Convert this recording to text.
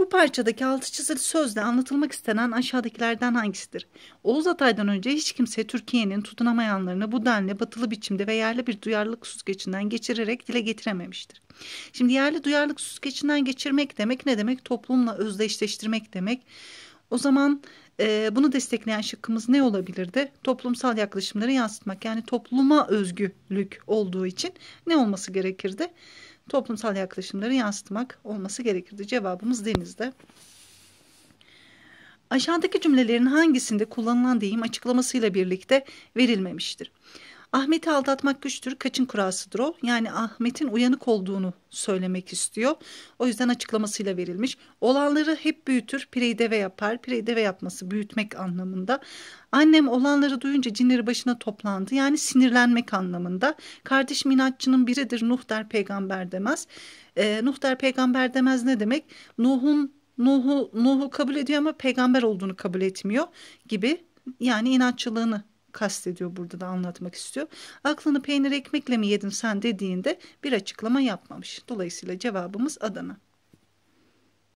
Bu parçadaki altı çizili sözle anlatılmak istenen aşağıdakilerden hangisidir? Oğuz Atay'dan önce hiç kimse Türkiye'nin tutunamayanlarını bu denli batılı biçimde ve yerli bir duyarlılık süzgecinden geçirerek dile getirememiştir. Şimdi yerli duyarlılık süzgecinden geçirmek demek ne demek? Toplumla özdeşleştirmek demek. O zaman e, bunu destekleyen şıkkımız ne olabilirdi? Toplumsal yaklaşımları yansıtmak yani topluma özgülük olduğu için ne olması gerekirdi? toplumsal yaklaşımları yansıtmak olması gerekirdi. Cevabımız denizde. Aşağıdaki cümlelerin hangisinde kullanılan deyim açıklamasıyla birlikte verilmemiştir? Ahmet'i aldatmak güçtür, kaçın kurasıdır o. Yani Ahmet'in uyanık olduğunu söylemek istiyor. O yüzden açıklamasıyla verilmiş. Olanları hep büyütür, pireyi deve yapar. Pireyi deve yapması büyütmek anlamında. Annem olanları duyunca cinleri başına toplandı. Yani sinirlenmek anlamında. Kardeş inatçının biridir, Nuh der peygamber demez. E, Nuh der peygamber demez ne demek? Nuh'un Nuh'u Nuh'u kabul ediyor ama peygamber olduğunu kabul etmiyor gibi yani inatçılığını kastediyor burada da anlatmak istiyor. Aklını peynir ekmekle mi yedin sen dediğinde bir açıklama yapmamış. Dolayısıyla cevabımız Adana.